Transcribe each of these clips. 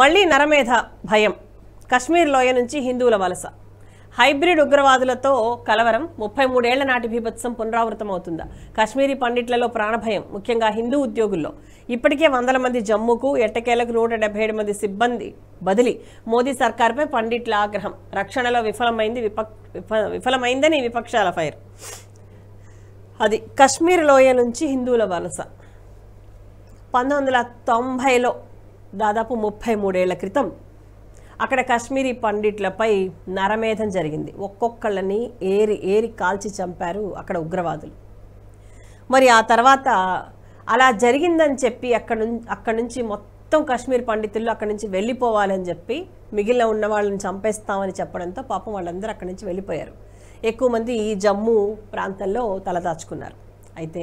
మళ్లీ నరమేధ భయం కశ్మీర్ లోయ నుంచి హిందువుల వలస హైబ్రిడ్ ఉగ్రవాదులతో కలవరం ముప్పై మూడేళ్ల నాటి బీభత్సం పునరావృతమవుతుందా కశ్మీరీ పండిట్లలో ప్రాణభయం ముఖ్యంగా హిందూ ఉద్యోగుల్లో ఇప్పటికే వందల మంది జమ్ముకు ఎట్టకేలకు నూట మంది సిబ్బంది బదిలీ మోదీ సర్కార్పై పండిట్ల ఆగ్రహం రక్షణలో విఫలమైంది విఫలమైందని విపక్షాల ఫైర్ అది కశ్మీర్ లోయ నుంచి హిందువుల వలస పంతొమ్మిది వందల తొంభైలో దాదాపు ముప్పై మూడేళ్ల క్రితం అక్కడ కాశ్మీరీ పండిట్లపై నరమేధం జరిగింది ఒక్కొక్కళ్ళని ఏరి ఏరి కాల్చి చంపారు అక్కడ ఉగ్రవాదులు మరి ఆ తర్వాత అలా జరిగిందని చెప్పి అక్కడ అక్కడి నుంచి మొత్తం కాశ్మీర్ పండితులు అక్కడి నుంచి వెళ్ళిపోవాలని చెప్పి మిగిలిన ఉన్న వాళ్ళని చంపేస్తామని చెప్పడంతో పాపం వాళ్ళందరూ అక్కడి నుంచి వెళ్ళిపోయారు ఎక్కువ మంది ఈ జమ్మూ ప్రాంతంలో తలదాచుకున్నారు అయితే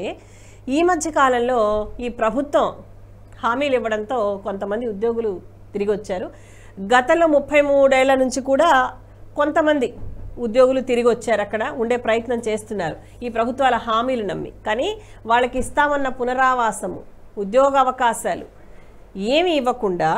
ఈ మధ్య కాలంలో ఈ ప్రభుత్వం హామీలు ఇవ్వడంతో కొంతమంది ఉద్యోగులు తిరిగి వచ్చారు గతంలో ముప్పై మూడేళ్ల నుంచి కూడా కొంతమంది ఉద్యోగులు తిరిగి వచ్చారు అక్కడ ఉండే ప్రయత్నం చేస్తున్నారు ఈ ప్రభుత్వాల హామీలు నమ్మి కానీ వాళ్ళకి ఇస్తామన్న పునరావాసము ఉద్యోగ అవకాశాలు ఏమి ఇవ్వకుండా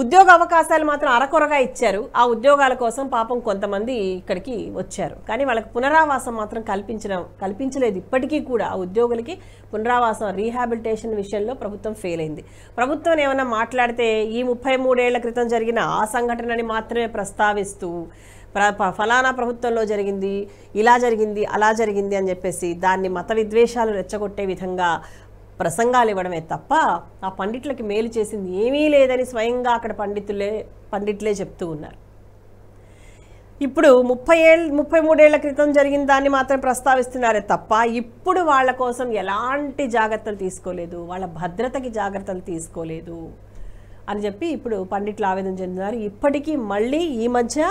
ఉద్యోగ అవకాశాలు మాత్రం అరకొరగా ఇచ్చారు ఆ ఉద్యోగాల కోసం పాపం కొంతమంది ఇక్కడికి వచ్చారు కానీ వాళ్ళకి పునరావాసం మాత్రం కల్పించడం కల్పించలేదు ఇప్పటికీ కూడా ఆ ఉద్యోగులకి పునరావాసం రీహాబిలిటేషన్ విషయంలో ప్రభుత్వం ఫెయిల్ అయింది ప్రభుత్వం ఏమైనా మాట్లాడితే ఈ ముప్పై మూడేళ్ల క్రితం జరిగిన ఆ సంఘటనని మాత్రమే ప్రస్తావిస్తూ ఫలానా ప్రభుత్వంలో జరిగింది ఇలా జరిగింది అలా జరిగింది అని చెప్పేసి దాన్ని మత విద్వేషాలు రెచ్చగొట్టే విధంగా ప్రసంగాలు ఇవ్వడమే తప్ప ఆ పండిట్లకి మేలు చేసింది ఏమీ లేదని స్వయంగా అక్కడ పండితులే పండిట్లే చెప్తూ ఉన్నారు ఇప్పుడు ముప్పై ఏళ్ళు ముప్పై మూడేళ్ల క్రితం జరిగిన దాన్ని మాత్రం ప్రస్తావిస్తున్నారే తప్ప ఇప్పుడు వాళ్ళ కోసం ఎలాంటి జాగ్రత్తలు తీసుకోలేదు వాళ్ళ భద్రతకి జాగ్రత్తలు తీసుకోలేదు అని చెప్పి ఇప్పుడు పండిట్లు ఆవేదన చెందుతున్నారు ఇప్పటికీ మళ్ళీ ఈ మధ్య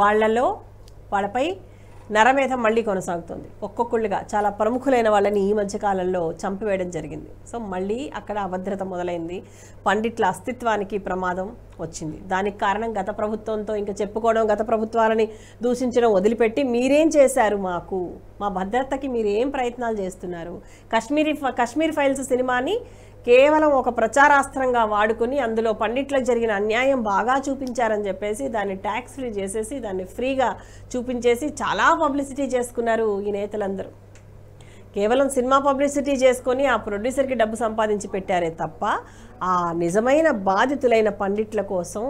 వాళ్ళలో వాళ్ళపై నరమేధం మళ్ళీ కొనసాగుతుంది ఒక్కొక్కళ్ళుగా చాలా ప్రముఖులైన వాళ్ళని ఈ మధ్యకాలంలో చంపివేయడం జరిగింది సో మళ్ళీ అక్కడ అభద్రత మొదలైంది పండిట్ల అస్తిత్వానికి ప్రమాదం వచ్చింది దానికి కారణం గత ప్రభుత్వంతో ఇంకా చెప్పుకోవడం గత ప్రభుత్వాలని దూషించడం వదిలిపెట్టి మీరేం చేశారు మాకు మా భద్రతకి మీరేం ప్రయత్నాలు చేస్తున్నారు కాశ్మీరీ కాశ్మీర్ ఫైల్స్ సినిమాని కేవలం ఒక ప్రచారాస్త్రంగా వాడుకుని అందులో పండిట్లకు జరిగిన అన్యాయం బాగా చూపించారని చెప్పేసి దాన్ని ట్యాక్స్ ఫ్రీ చేసేసి దాన్ని ఫ్రీగా చూపించేసి చాలా పబ్లిసిటీ చేసుకున్నారు ఈ నేతలందరూ కేవలం సినిమా పబ్లిసిటీ చేసుకొని ఆ ప్రొడ్యూసర్కి డబ్బు సంపాదించి పెట్టారే తప్ప ఆ నిజమైన బాధితులైన పండిట్ల కోసం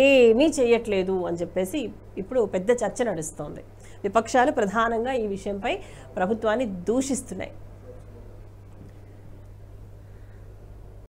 ఏమీ చేయట్లేదు అని చెప్పేసి ఇప్పుడు పెద్ద చర్చ నడుస్తోంది విపక్షాలు ప్రధానంగా ఈ విషయంపై ప్రభుత్వాన్ని దూషిస్తున్నాయి